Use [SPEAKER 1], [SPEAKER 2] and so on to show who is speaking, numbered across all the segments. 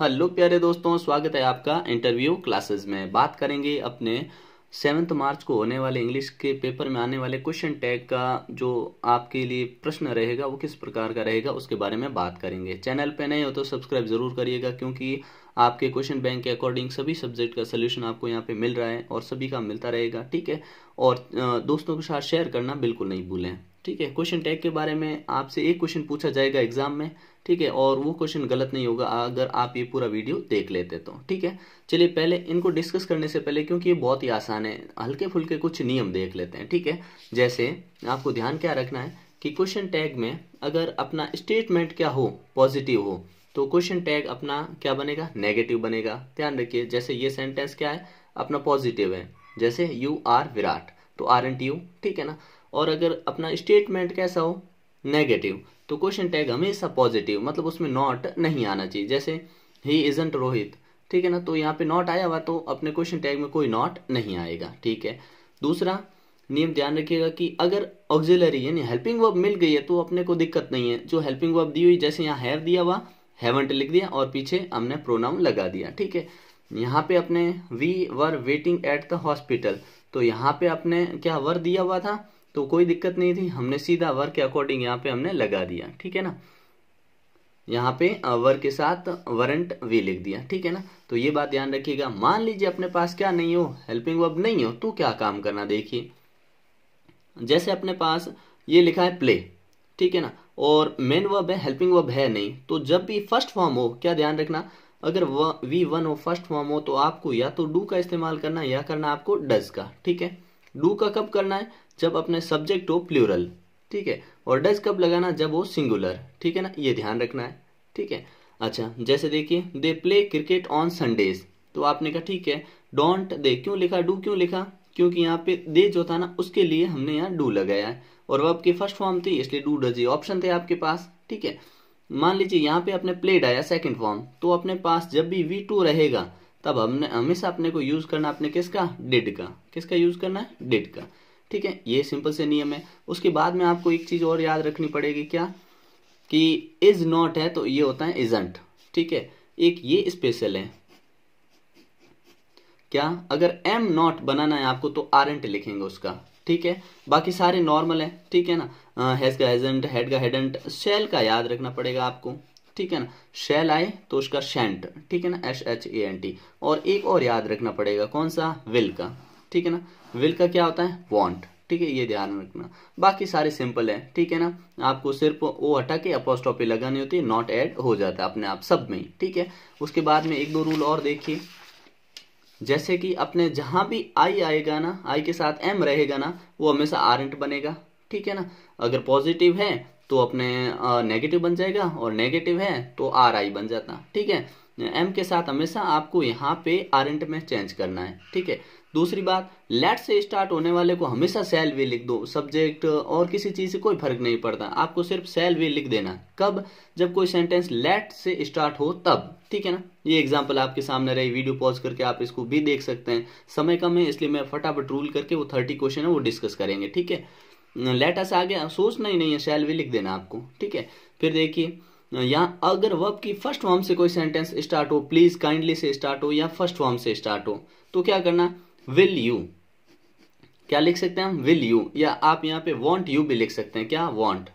[SPEAKER 1] hello प्यारे दोस्तों स्वागत है आपका इंटरव्यू क्लासेस में बात करेंगे अपने सेवन्थ मार्च को होने वाले इंग्लिश के पेपर में आने वाले क्वेश्चन टैग का जो आपके लिए प्रश्न रहेगा वो किस प्रकार का रहेगा उसके बारे में बात करेंगे चैनल पे नए हो तो सब्सक्राइब जरूर करिएगा क्योंकि आपके क्वेश्चन बैंक के अकॉर्डिंग सभी सब्जेक्ट का सोल्यूशन आपको यहाँ पे मिल रहा है और सभी का मिलता रहेगा ठीक है और दोस्तों के साथ शेयर करना बिल्कुल नहीं भूलें ठीक है क्वेश्चन टैग के बारे में आपसे एक क्वेश्चन पूछा जाएगा एग्जाम में ठीक है और वो क्वेश्चन गलत नहीं होगा अगर आप ये पूरा वीडियो देख लेते तो ठीक है चलिए पहले इनको डिस्कस करने से पहले क्योंकि ये बहुत ही आसान है हल्के फुल्के कुछ नियम देख लेते हैं ठीक है जैसे आपको ध्यान क्या रखना है कि क्वेश्चन टैग में अगर अपना स्टेटमेंट क्या हो पॉजिटिव हो तो क्वेश्चन टैग अपना क्या बनेगा नेगेटिव बनेगा ध्यान रखिए जैसे ये सेंटेंस क्या है अपना पॉजिटिव है जैसे यू आर विराट तो आर एंड यू ठीक है ना और अगर अपना स्टेटमेंट कैसा हो नेगेटिव तो क्वेश्चन टैग हमेशा पॉजिटिव मतलब उसमें नॉट नहीं आना चाहिए जैसे ही इजेंट रोहित ठीक है ना तो यहाँ पे नॉट आया हुआ तो अपने क्वेश्चन टैग में कोई नॉट नहीं आएगा ठीक है दूसरा नियम ध्यान रखिएगा कि अगर ऑक्जिलरी यानी हेल्पिंग वर्ब मिल गई है तो अपने को दिक्कत नहीं है जो हेल्पिंग वर्ब दी हुई जैसे यहाँ हैव दिया हुआ हैवेंट लिख दिया और पीछे हमने प्रोनाउन लगा दिया ठीक है यहाँ पे अपने we were waiting at the hospital तो यहाँ पे अपने क्या वर दिया हुआ था तो कोई दिक्कत नहीं थी हमने सीधा वर्क के अकॉर्डिंग यहाँ पे हमने लगा दिया ठीक है ना यहाँ पे वर्क के साथ वरंट वी लिख दिया ठीक है ना तो ये बात ध्यान रखिएगा मान लीजिए अपने पास क्या नहीं हो हेल्पिंग वर्ब नहीं हो तो क्या काम करना देखिए जैसे अपने पास ये लिखा है प्ले ठीक है ना और मेन वर्ब है हेल्पिंग वर्ब है नहीं तो जब भी फर्स्ट फॉर्म हो क्या ध्यान रखना अगर वी वन हो फर्स्ट फॉर्म हो तो आपको या तो डू का इस्तेमाल करना या करना आपको डज का ठीक है डू का कब करना है जब अपने सब्जेक्ट हो प्लूरल ठीक है और डज कब लगाना जब वो सिंगुलर ठीक है ना ये ध्यान रखना है ठीक है अच्छा जैसे देखिए they play cricket on Sundays तो आपने कहा ठीक है डोंट दे क्यों लिखा डू क्यों लिखा क्योंकि यहाँ पे दे जो था ना उसके लिए हमने यहाँ डू लगाया है और वह आपकी फर्स्ट फॉर्म थी इसलिए डू डज ये ऑप्शन थे आपके पास ठीक है मान लीजिए यहाँ पे आपने प्लेड आया सेकंड फॉर्म तो अपने पास जब भी वी टू रहेगा तब हमने हमेशा अपने को यूज करना अपने किसका डिड का किसका यूज करना है डिड का ठीक है ये सिंपल से नियम है उसके बाद में आपको एक चीज और याद रखनी पड़ेगी क्या कि इज नॉट है तो ये होता है इजंट ठीक है एक ये स्पेशल है क्या अगर एम नॉट बनाना है आपको तो आरंट लिखेंगे उसका ठीक है बाकी सारे नॉर्मल है ठीक है ना हैज का हेजेंट हेड का हेडेंट शेल का याद रखना पड़ेगा आपको ठीक है ना शेल आए तो उसका शेंट ठीक है ना S H A N T और एक और याद रखना पड़ेगा कौन सा विल का ठीक है ना विल का क्या होता है वॉन्ट ठीक है ये ध्यान रखना बाकी सारे सिंपल है ठीक है ना आपको सिर्फ वो हटा के अपोस्टॉपी लगानी होती है नॉट एड हो जाता है अपने आप सब में ठीक है उसके बाद में एक दो रूल और देखिए जैसे कि अपने जहां भी आई आएगा ना आई के साथ एम रहेगा ना वो हमेशा आर एंट बनेगा ठीक है ना अगर पॉजिटिव है तो अपने नेगेटिव बन जाएगा और नेगेटिव है तो आर आई बन जाता ठीक है एम के साथ हमेशा आपको यहाँ पे आर एंट में चेंज करना है ठीक है दूसरी बात लेट से स्टार्ट होने वाले को हमेशा सेल वी लिख दो सब्जेक्ट और किसी चीज से कोई फर्क नहीं पड़ता आपको सिर्फ सेल वी लिख देना कब जब कोई सेंटेंस लेट से स्टार्ट हो तब ठीक है ना ये एग्जाम्पल आपके सामने रही वीडियो पॉज करके आप इसको भी देख सकते हैं समय कम है इसलिए मैं फटाफट रूल करके वो थर्टी क्वेश्चन है वो डिस्कस करेंगे ठीक है लेटस आगे सोचना ही नहीं है शैल भी लिख देना आपको ठीक है फिर देखिए यहाँ अगर वर्ब की फर्स्ट फॉर्म से कोई सेंटेंस स्टार्ट हो प्लीज काइंडली से स्टार्ट हो या फर्स्ट फॉर्म से स्टार्ट हो तो क्या करना विल यू क्या लिख सकते हैं हम विल यू या आप यहाँ पे वॉन्ट यू भी लिख सकते हैं क्या वॉन्ट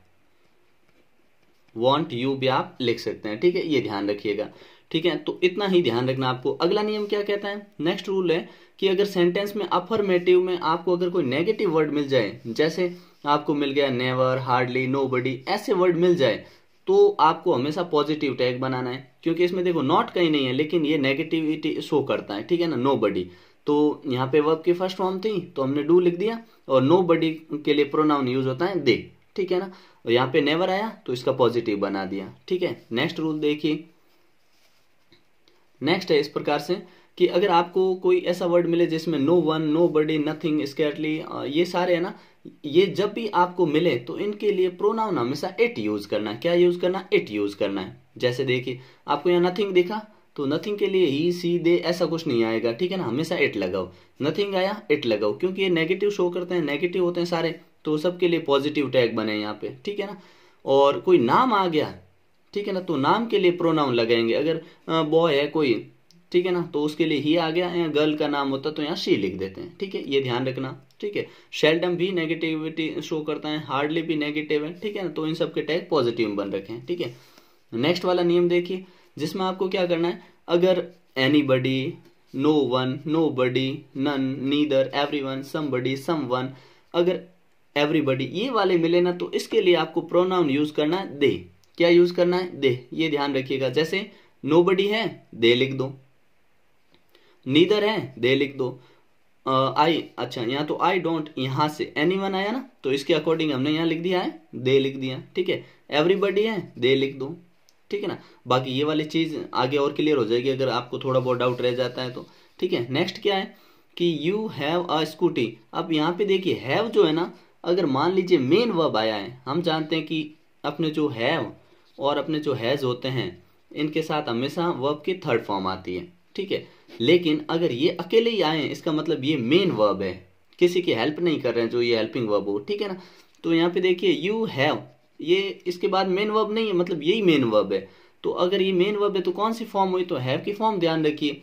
[SPEAKER 1] वॉन्ट यू भी आप लिख सकते हैं ठीक है ये ध्यान रखिएगा ठीक है तो इतना ही ध्यान रखना आपको अगला नियम क्या कहता है नेक्स्ट रूल है कि अगर सेंटेंस में अफर्मेटिव में आपको अगर कोई नेगेटिव वर्ड मिल जाए जैसे आपको मिल गया नेवर हार्डली नो ऐसे वर्ड मिल जाए तो आपको हमेशा पॉजिटिव टैग बनाना है क्योंकि इसमें देखो नॉट कहीं नहीं है लेकिन ये नेगेटिविटी शो करता है ठीक है ना नो बडी तो यहाँ पे वर्ब की फर्स्ट फॉर्म थी तो हमने डू लिख दिया और नो बडी के लिए प्रोनाउन यूज होता है दे ठीक है ना और यहाँ पे नेवर आया तो इसका पॉजिटिव बना दिया ठीक है नेक्स्ट रूल देखिए नेक्स्ट है इस प्रकार से कि अगर आपको कोई ऐसा वर्ड मिले जिसमें no one nobody nothing scarcely ये सारे है ना ये जब भी आपको मिले तो इनके लिए प्रोनाउन हमेशा इट यूज करना है क्या यूज करना इट यूज करना है जैसे देखिए आपको यहाँ नथिंग देखा तो नथिंग के लिए ही सी दे ऐसा कुछ नहीं आएगा ठीक है ना हमेशा इट लगाओ नथिंग आया इट लगाओ क्योंकि ये नेगेटिव शो करते हैं नेगेटिव होते हैं सारे तो सबके लिए पॉजिटिव टैग बने यहाँ पे ठीक है ना और कोई नाम आ गया ठीक है ना तो नाम के लिए प्रोनाउन लगाएंगे अगर बॉय है कोई ठीक है ना तो उसके लिए ही आ गया या गर्ल का नाम होता तो यहाँ शी लिख देते हैं ठीक है ये ध्यान रखना ठीक है शेल्डम भी नेगेटिविटी शो करता है हार्डली भी नेगेटिव है ठीक है ना तो इन सबके टैग पॉजिटिव बन रखे हैं ठीक है नेक्स्ट वाला नियम देखिए जिसमें आपको क्या करना है अगर anybody no one nobody none neither everyone somebody someone अगर एवरीबडी ये वाले मिले ना तो इसके लिए आपको प्रोनाउन यूज करना दे क्या यूज करना है दे ये ध्यान रखिएगा जैसे नो बडी है दे लिख दो नीदर है दे लिख दो आई uh, अच्छा यहाँ तो आई डोंट यहां से एनी वन आया ना तो इसके अकॉर्डिंग हमने यहाँ लिख दिया है दे लिख दिया ठीक है एवरीबडी है दे लिख दो ठीक है ना बाकी ये वाली चीज आगे और क्लियर हो जाएगी अगर आपको थोड़ा बहुत डाउट रह जाता है तो ठीक है नेक्स्ट क्या है कि यू हैव अ स्कूटी अब यहाँ पे देखिए हैव जो है ना अगर मान लीजिए मेन वर्ब आया है हम जानते हैं कि अपने जो हैव और अपने जो हैज़ होते हैं इनके साथ हमेशा वर्ब की थर्ड फॉर्म आती है ठीक है लेकिन अगर ये अकेले ही आए इसका मतलब ये मेन वर्ब है किसी की हेल्प नहीं कर रहे हैं जो ये हेल्पिंग वर्ब हो ठीक है ना तो यहाँ पे देखिए यू हैव ये इसके बाद मेन वर्ब नहीं है मतलब यही मेन वर्ब है तो अगर ये मेन वर्ब है तो कौन सी फॉर्म हुई तो हैव की फॉर्म ध्यान रखिए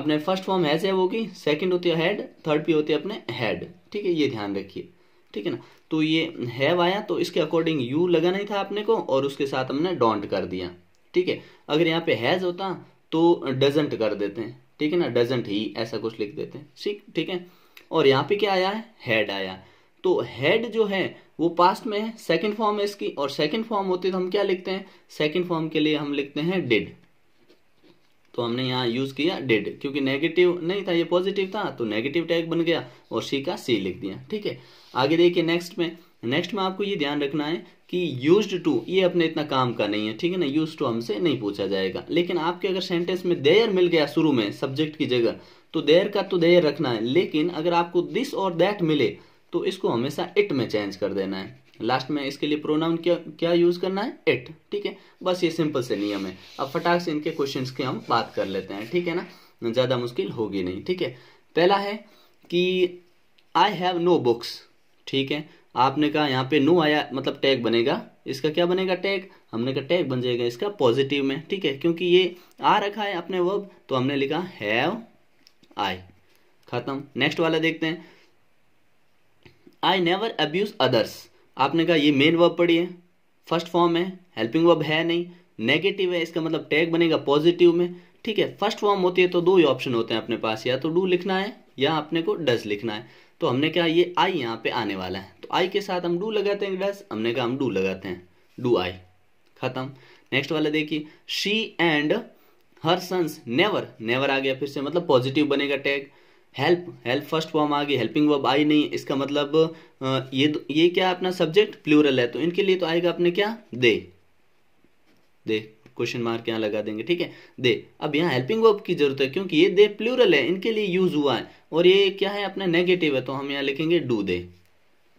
[SPEAKER 1] अपने फर्स्ट फॉर्म हैज हैव होगी सेकंड होती है हेड थर्ड भी होती है अपने हेड ठीक है ये ध्यान रखिए ठीक है ना तो ये हैव आया तो इसके अकॉर्डिंग यू लगा नहीं था अपने को और उसके साथ हमने डोंट कर दिया ठीक है अगर यहाँ पे हैज होता तो डजेंट कर देते हैं ठीक है ना डजेंट ही ऐसा कुछ लिख देते हैं ठीक ठीक है और यहाँ पे क्या आया है हैड आया तो हेड जो है वो पास्ट में है सेकेंड फॉर्म है इसकी और सेकेंड फॉर्म होती है तो हम क्या लिखते हैं सेकंड फॉर्म के लिए हम लिखते हैं डिड तो हमने यहाँ यूज किया डिड क्योंकि नेगेटिव नहीं था ये पॉजिटिव था तो नेगेटिव टैग बन गया और सी का सी लिख दिया ठीक है आगे देखिए नेक्स्ट में नेक्स्ट में आपको ये ध्यान रखना है कि यूज टू ये अपने इतना काम का नहीं है ठीक है ना यूज टू हमसे नहीं पूछा जाएगा लेकिन आपके अगर सेंटेंस में देयर मिल गया शुरू में सब्जेक्ट की जगह तो देयर का तो देयर रखना है लेकिन अगर आपको दिस और दैट मिले तो इसको हमेशा इट में चेंज कर देना है लास्ट में इसके लिए प्रोनाउन क्या क्या यूज करना है इट ठीक है बस ये सिंपल से नियम है अब फटाक से इनके क्वेश्चन की हम बात कर लेते हैं ठीक है ना ज्यादा मुश्किल होगी नहीं ठीक है पहला है कि आई हैव नो बुक्स ठीक है आपने कहा यहाँ पे नो आया मतलब टैग बनेगा इसका क्या बनेगा टैग हमने कहा टैग बन जाएगा इसका पॉजिटिव में ठीक है क्योंकि ये आ रखा है अपने वर्ब तो हमने लिखा हैव आई खत्म नेक्स्ट वाला देखते हैं आई नेवर अब्यूज अदर्स आपने कहा ये मेन वर्ब पड़ी है फर्स्ट फॉर्म है हेल्पिंग वर्ब है नहीं नेगेटिव है इसका मतलब टैग बनेगा पॉजिटिव में ठीक है फर्स्ट फॉर्म होती है तो दो ही ऑप्शन होते हैं अपने पास या तो डू लिखना है या अपने को डज लिखना है तो हमने कहा ये आई यहाँ पे आने वाला है तो आई के साथ हम डू लगाते हैं डज हमने कहा हम डू लगाते हैं डू आई खत्म नेक्स्ट वाला देखिए she and her sons never never आ गया फिर से मतलब पॉजिटिव बनेगा tag help help first form आ गई हेल्पिंग वर्ब आई नहीं इसका मतलब ये ये क्या अपना सब्जेक्ट प्लूरल है तो इनके लिए तो आएगा अपने क्या दे दे क्वेश्चन मार्क यहाँ लगा देंगे ठीक है दे अब यहाँ हेल्पिंग वर्ब की जरूरत है क्योंकि ये दे प्लूरल है इनके लिए यूज हुआ है और ये क्या है अपना नेगेटिव है तो हम यहाँ लिखेंगे डू दे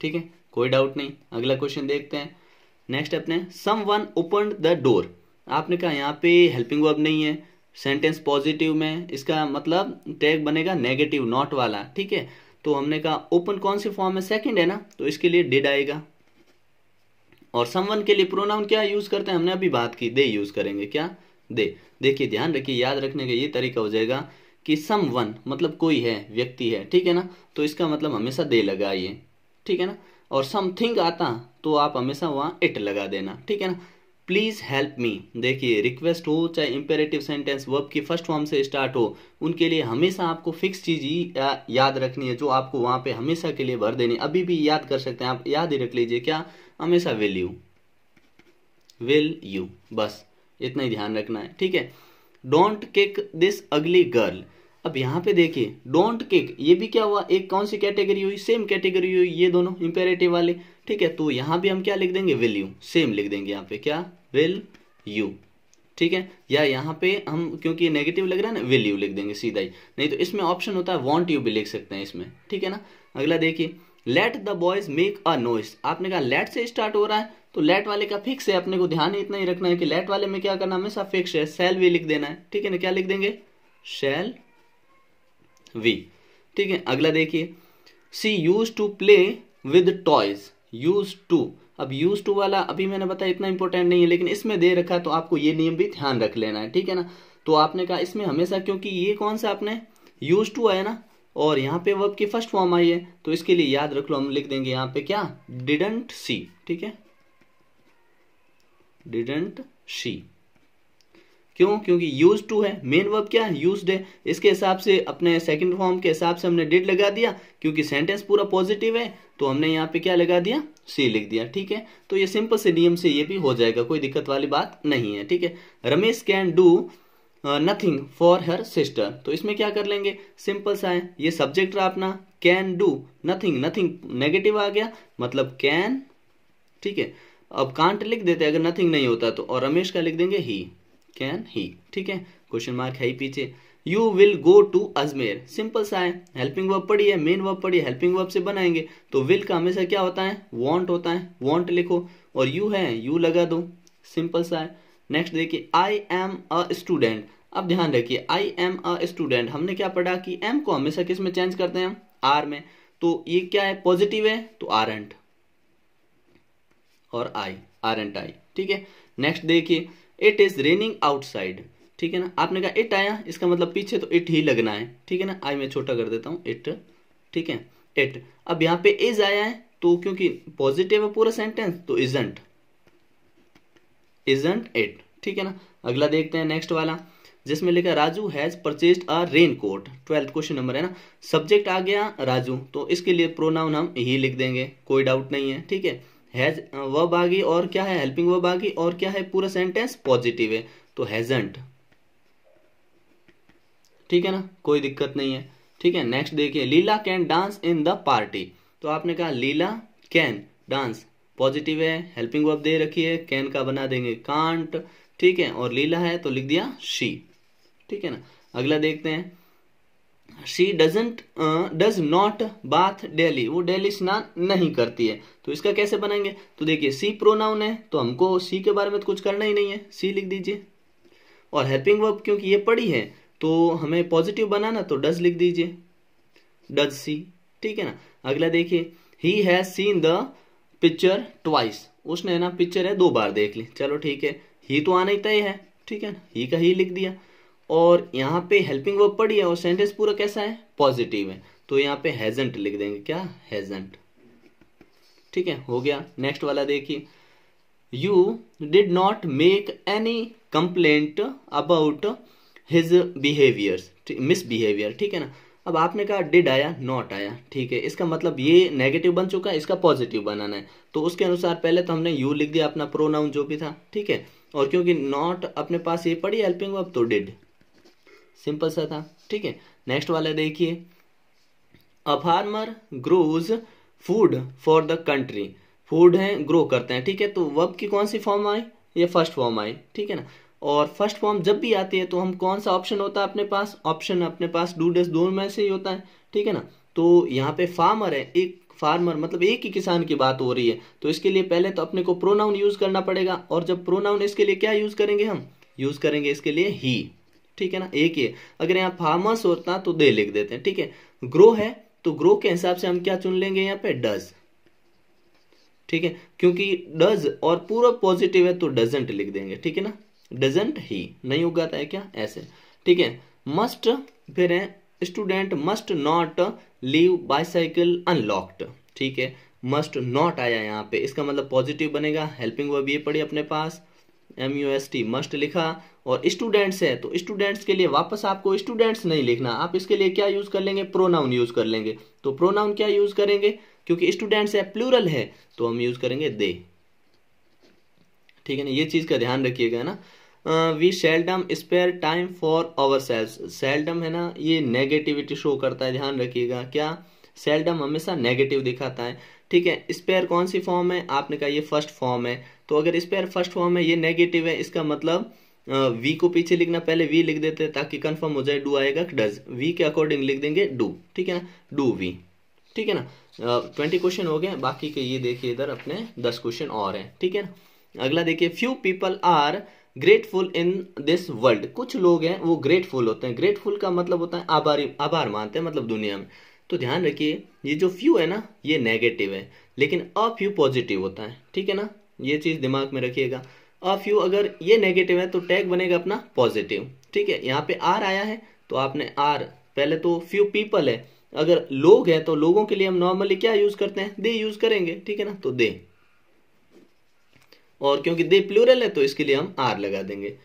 [SPEAKER 1] ठीक है कोई डाउट नहीं अगला क्वेश्चन देखते हैं नेक्स्ट अपने someone open the door आपने कहा यहाँ पे हेल्पिंग वर्ब नहीं है सेंटेंस पॉजिटिव में इसका मतलब टैग बनेगा नेगेटिव नॉट वाला ठीक है तो हमने कहा ओपन कौन सी फॉर्म में सेकंड है ना तो इसके लिए डिड आएगा और समवन के लिए प्रोनाउन क्या यूज करते हैं हमने अभी बात की दे यूज करेंगे क्या दे देखिए ध्यान रखिए याद रखने का ये तरीका हो जाएगा कि सम वन मतलब कोई है व्यक्ति है ठीक है ना तो इसका मतलब हमेशा दे लगाइए ठीक है ना और समथिंग आता तो आप हमेशा वहां इट लगा देना ठीक है ना प्लीज़ हेल्प मी देखिए रिक्वेस्ट हो चाहे इम्पेरेटिव सेंटेंस वर्ब की फर्स्ट फॉर्म से स्टार्ट हो उनके लिए हमेशा आपको फिक्स चीज़ ही याद रखनी है जो आपको वहाँ पे हमेशा के लिए भर देनी अभी भी याद कर सकते हैं आप याद ही रख लीजिए क्या हमेशा विल यू विल यू बस इतना ही ध्यान रखना है ठीक है don't kick this ugly girl अब यहाँ पे देखिए डोंट किक ये भी क्या हुआ एक कौन सी कैटेगरी हुई सेम कैटेगरी हुई ये दोनों इम्पेरेटिव वाले ठीक है तो यहां भी हम क्या लिख देंगे विल यू सेम लिख देंगे यहाँ पे क्या विल यू ठीक है या यहाँ पे हम क्योंकि ये नेगेटिव लग रहा है ना विल यू लिख देंगे सीधा ही नहीं तो इसमें ऑप्शन होता है वॉन्ट यू भी लिख सकते हैं इसमें ठीक है ना अगला देखिए let the boys make a noise आपने कहा लेट से स्टार्ट हो रहा है तो लेट वाले का फिक्स है अपने को ध्यान इतना ही रखना है कि लेट वाले में क्या करना हमेशा फिक्स है सेल वी लिख देना है ठीक है ना क्या लिख देंगे शेल वी ठीक है अगला देखिए she used to play with toys used to अब यूज टू वाला अभी मैंने बताया इतना इंपॉर्टेंट नहीं है लेकिन इसमें दे रखा है तो आपको ये नियम भी ध्यान रख लेना है ठीक है ना तो आपने कहा इसमें हमेशा क्योंकि ये कौन सा आपने यूज टू आया ना और यहाँ पे वर्ब की फर्स्ट फॉर्म आई है तो इसके लिए याद रख लो हम लिख देंगे यहाँ पे क्या डिडंट सी ठीक है डिडंट सी क्यों क्योंकि यूज टू है मेन वर्ब क्या है यूज है इसके हिसाब से अपने सेकेंड फॉर्म के हिसाब से हमने डेट लगा दिया क्योंकि सेंटेंस पूरा पॉजिटिव है तो हमने यहाँ पे क्या लगा दिया सी लिख दिया ठीक है तो ये सिंपल से नियम से ये भी हो जाएगा कोई दिक्कत वाली बात नहीं है ठीक है Ramesh can do nothing for her sister तो इसमें क्या कर लेंगे सिंपल सा है ये सब्जेक्ट रहा अपना can do nothing nothing negative आ गया मतलब कैन ठीक है अब कांट लिख देते अगर नथिंग नहीं होता तो और रमेश का लिख देंगे ही कैन ही ठीक है क्वेश्चन मार्क है ही पीछे you will go to Ajmer simple सा है हेल्पिंग वर्ब पड़ी है मेन वर्ब पड़ी है हेल्पिंग वर्ब से बनाएंगे तो विल का हमेशा क्या होता है वॉन्ट होता है वॉन्ट लिखो और यू है यू लगा दो सिंपल सा है नेक्स्ट देखिए आई एम अ स्टूडेंट अब ध्यान रखिए आई एम अ स्टूडेंट हमने क्या पढ़ा कि एम को हमेशा किस में चेंज करते हैं हम आर में तो ये क्या है पॉजिटिव है तो आर आरंट और आई आर आरंट आई ठीक है नेक्स्ट देखिए इट इज रेनिंग आउटसाइड ठीक है ना आपने कहा इट आया इसका मतलब पीछे तो इट ही लगना है ठीक है ना आई मैं छोटा कर देता हूँ इट ठीक है इट अब यहाँ पे इज आया है तो क्योंकि पॉजिटिव है पूरा सेंटेंस तो इजेंट इजेंट इट ठीक है ना अगला देखते हैं नेक्स्ट वाला जिसमें लिखा Raju has purchase a raincoat twelfth question number है ना सब्जेक्ट आ गया राजू तो इसके लिए प्रोनाउन हम ही लिख देंगे कोई डाउट नहीं है ठीक है हैज वर्ब आ गई और क्या है हेल्पिंग वर्ब आ गई और क्या है पूरा सेंटेंस पॉजिटिव है तो हैजेंट ठीक है ना कोई दिक्कत नहीं है ठीक है नेक्स्ट देखिए Leela can dance in the party तो आपने कहा लीला कैन डांस पॉजिटिव है हेल्पिंग वर्ब दे रखी है कैन का बना देंगे कांट ठीक है और लीला है तो लिख दिया शी ठीक है ना अगला देखते हैं she doesn't does not bath daily वो डेली स्नान नहीं करती है तो इसका कैसे बनाएंगे तो देखिए सी प्रोनाउन है तो हमको सी के बारे में तो कुछ करना ही नहीं है सी लिख दीजिए और हेल्पिंग वर्ब क्योंकि ये पड़ी है तो हमें पॉजिटिव बनाना तो डज लिख दीजिए डज सी ठीक है ना अगला देखिए he has seen the picture twice उसने ना पिक्चर है दो बार देख ली चलो ठीक है ही तो आना ही तय है ठीक है ना ही का ही लिख दिया और यहाँ पे हेल्पिंग वर्ब पड़ी है और सेंटेंस पूरा कैसा है पॉजिटिव है तो यहाँ पे हैजेंट लिख देंगे क्या हैजेंट ठीक है हो गया नेक्स्ट वाला देखिए you did not make any complaint about his behaviours misbehaviour ठीक है ना अब आपने कहा डिड आया नॉट आया ठीक है इसका मतलब ये नेगेटिव बन चुका है इसका पॉजिटिव बनाना है तो उसके अनुसार पहले तो हमने यू लिख दिया अपना प्रोनाउन जो भी था ठीक है और क्योंकि नॉट अपने पास ये पड़ी हेल्पिंग वर्ब तो डिड सिंपल सा था ठीक है नेक्स्ट वाला देखिए a farmer grows food for the country food है ग्रो करते हैं ठीक है तो वब की कौन सी फॉर्म आए ये फर्स्ट फॉर्म आई ठीक है ना और फर्स्ट फॉर्म जब भी आती है तो हम कौन सा ऑप्शन होता है अपने पास ऑप्शन अपने पास डू डेस दोनों में से ही होता है ठीक है ना तो यहाँ पे फार्मर है एक फार्मर मतलब एक ही किसान की बात हो रही है तो इसके लिए पहले तो अपने को प्रोनाउन यूज करना पड़ेगा और जब प्रोनाउन इसके लिए क्या यूज करेंगे हम यूज करेंगे इसके लिए ही ठीक है ना एक ही है अगर यहाँ फार्म हाउस होता तो दे लिख देते हैं ठीक है ग्रो है तो ग्रो के हिसाब से हम क्या चुन लेंगे यहाँ पे डज ठीक है क्योंकि डज और पूरा पॉजिटिव है तो डजेंट लिख देंगे ठीक है ना डजेंट ही नहीं उगाता तो है क्या ऐसे ठीक है मस्ट फिर है student must not leave bicycle unlocked ठीक है मस्ट नॉट आया यहाँ पे इसका मतलब पॉजिटिव बनेगा हेल्पिंग वर्ब ये पड़ी अपने पास M U S T must लिखा और स्टूडेंट्स है तो स्टूडेंट्स के लिए वापस आपको स्टूडेंट्स नहीं लिखना आप इसके लिए क्या यूज़ कर लेंगे प्रोनाउन यूज़ कर लेंगे तो प्रोनाउन क्या यूज़ करेंगे क्योंकि स्टूडेंट्स है प्लूरल है तो हम यूज़ करेंगे दे ठीक है ना ये चीज़ का ध्यान रखिएगा ना we seldom spare time for ourselves seldom है ना ये नेगेटिविटी शो करता है ध्यान रखिएगा क्या सेल्डम हमेशा नेगेटिव दिखाता है ठीक है स्पेयर कौन सी फॉर्म है आपने कहा ये फर्स्ट फॉर्म है तो अगर इस पर फर्स्ट फॉर्म है ये नेगेटिव है इसका मतलब वी को पीछे लिखना पहले वी लिख देते हैं ताकि कंफर्म हो जाए डू आएगा डज V के अकॉर्डिंग लिख देंगे डू ठीक है ना डू वी ठीक है ना ट्वेंटी क्वेश्चन हो गए बाकी के ये देखिए इधर अपने दस क्वेश्चन और हैं ठीक है ना अगला देखिए few people are grateful in this world कुछ लोग हैं वो ग्रेटफुल होते हैं ग्रेटफुल का मतलब होता है आभारी आभार मानते हैं मतलब दुनिया में तो ध्यान रखिए ये जो फ्यू है ना ये नेगेटिव है लेकिन अफ्यू पॉजिटिव होता है ठीक है ना ये चीज़ दिमाग में रखिएगा ऑफ यू अगर ये नेगेटिव है तो टैग बनेगा अपना पॉजिटिव ठीक है यहाँ पे आर आया है तो आपने आर पहले तो फ्यू पीपल है अगर लोग हैं तो लोगों के लिए हम नॉर्मली क्या यूज करते हैं दे यूज करेंगे ठीक है ना तो दे और क्योंकि दे प्लूरल है तो इसके लिए हम आर लगा देंगे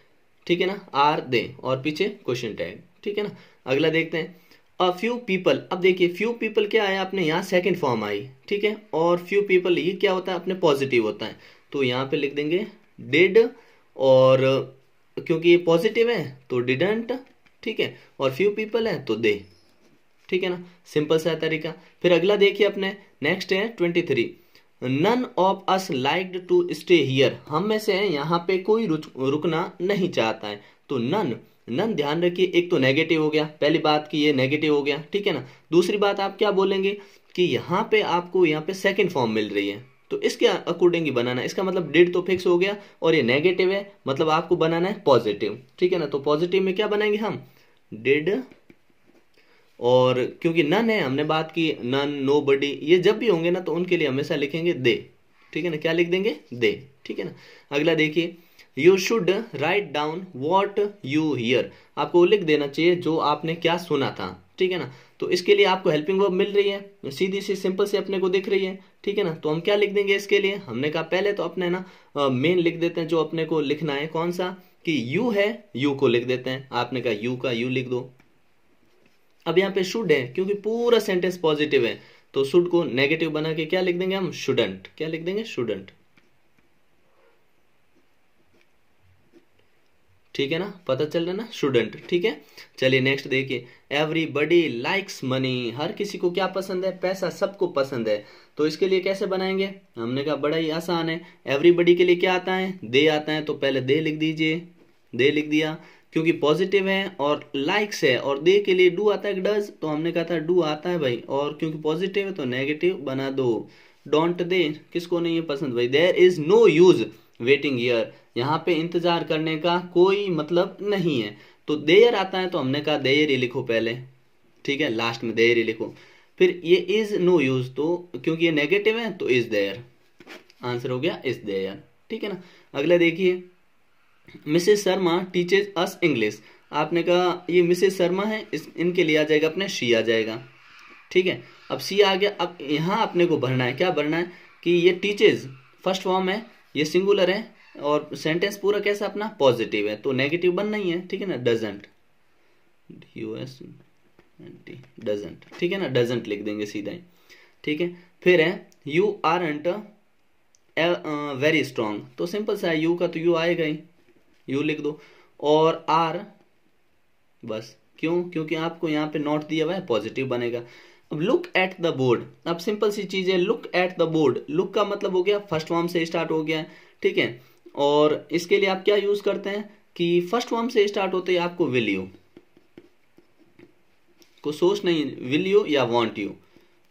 [SPEAKER 1] ठीक है ना आर दे और पीछे क्वेश्चन टैग ठीक है ना अगला देखते हैं अ फ्यू पीपल अब देखिए फ्यू पीपल क्या आया आपने यहाँ सेकंड फॉर्म आई ठीक है और फ्यू पीपल ये क्या होता है अपने पॉजिटिव होता है तो यहाँ पे लिख देंगे डिड और क्योंकि ये पॉजिटिव है तो डिडेंट ठीक है और फ्यू पीपल है तो दे ठीक है ना सिंपल सा तरीका फिर अगला देखिए अपने नेक्स्ट है twenty three none of us liked to stay here हम में से यहाँ पे कोई रुकना नहीं चाहता है तो नन नन ध्यान रखिए एक तो नेगेटिव हो गया पहली बात की ये नेगेटिव हो गया ठीक है ना दूसरी बात आप क्या बोलेंगे कि यहाँ पे आपको यहाँ पे सेकंड फॉर्म मिल रही है तो इसके अकॉर्डिंग ही बनाना है इसका मतलब डेट तो फिक्स हो गया और ये नेगेटिव है मतलब आपको बनाना है पॉजिटिव ठीक है ना तो पॉजिटिव में क्या बनाएंगे हम डेड और क्योंकि नन है हमने बात की नन नो बडी ये जब भी होंगे ना तो उनके लिए हमेशा लिखेंगे दे ठीक है ना क्या लिख देंगे दे ठीक है ना अगला देखिए you should write down what you hear आपको लिख देना चाहिए जो आपने क्या सुना था ठीक है ना तो इसके लिए आपको हेल्पिंग वर्ब मिल रही है सीधी सी सिंपल से अपने को दिख रही है ठीक है ना तो हम क्या लिख देंगे इसके लिए हमने कहा पहले तो अपने ना मेन लिख देते हैं जो अपने को लिखना है कौन सा कि यू है यू को लिख देते हैं आपने कहा यू का यू लिख दो अब यहाँ पे शुड है क्योंकि पूरा सेंटेंस पॉजिटिव है तो शुड को नेगेटिव बना के क्या लिख देंगे हम शुडंट क्या लिख देंगे शुडंट ठीक है ना पता चल रहा ना स्टूडेंट ठीक है चलिए नेक्स्ट देखिए एवरीबडी लाइक्स मनी हर किसी को क्या पसंद है पैसा सबको पसंद है तो इसके लिए कैसे बनाएंगे हमने कहा बड़ा ही आसान है एवरीबडी के लिए क्या आता है दे आता है तो पहले दे लिख दीजिए दे लिख दिया क्योंकि पॉजिटिव है और लाइक्स है और दे के लिए डू आता है डज तो हमने कहा था डू आता है भाई और क्योंकि पॉजिटिव है तो नेगेटिव बना दो डोंट दे किसको नहीं है पसंद भाई there is no use waiting here यहाँ पे इंतजार करने का कोई मतलब नहीं है तो देयर आता है तो हमने कहा देयर ही लिखो पहले ठीक है लास्ट में देयर ही लिखो फिर ये इज नो यूज तो क्योंकि ये नेगेटिव है तो इज देयर आंसर हो गया इज देयर ठीक है ना अगला देखिए Mrs Sharma teaches us English आपने कहा ये मिसेस शर्मा है इस इनके लिए आ जाएगा अपने शी आ जाएगा ठीक है अब सी आ गया अब यहाँ अपने को भरना है क्या भरना है कि ये टीचेज फर्स्ट फॉर्म है ये सिंगुलर है और सेंटेंस पूरा कैसा अपना पॉजिटिव है तो नेगेटिव बन नहीं है ठीक है ना डजेंट यूएस एस डजेंट ठीक है ना डजेंट लिख देंगे सीधा ही ठीक है फिर है you aren't very strong तो सिंपल सा है यू का तो यू आएगा ही यू लिख दो और आर बस क्यों क्योंकि आपको यहाँ पे नॉट दिया हुआ है पॉजिटिव बनेगा अब लुक एट द बोर्ड अब सिंपल सी चीज है look at the board look का मतलब हो गया फर्स्ट फॉर्म से स्टार्ट हो गया ठीक है और इसके लिए आप क्या यूज करते हैं कि फर्स्ट फॉर्म से स्टार्ट होते हैं आपको विल यू को सोच नहीं विल यू या वांट यू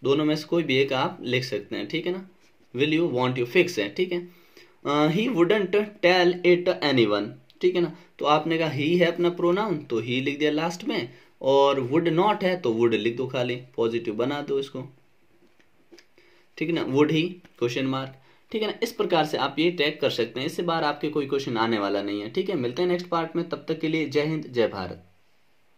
[SPEAKER 1] दोनों में से कोई भी एक आप लिख सकते हैं ठीक है ना will you want you fix है ठीक है he wouldn't tell it any ठीक है ना तो आपने कहा ही है अपना प्रोनाउन तो ही लिख दिया लास्ट में और वुड नॉट है तो वुड लिख दो खाली पॉजिटिव बना दो इसको ठीक है ना वुड ही क्वेश्चन मार्क ठीक है ना इस प्रकार से आप ये टैग कर सकते हैं इससे बार आपके कोई क्वेश्चन आने वाला नहीं है ठीक है मिलते हैं नेक्स्ट पार्ट में तब तक के लिए जय हिंद जय भारत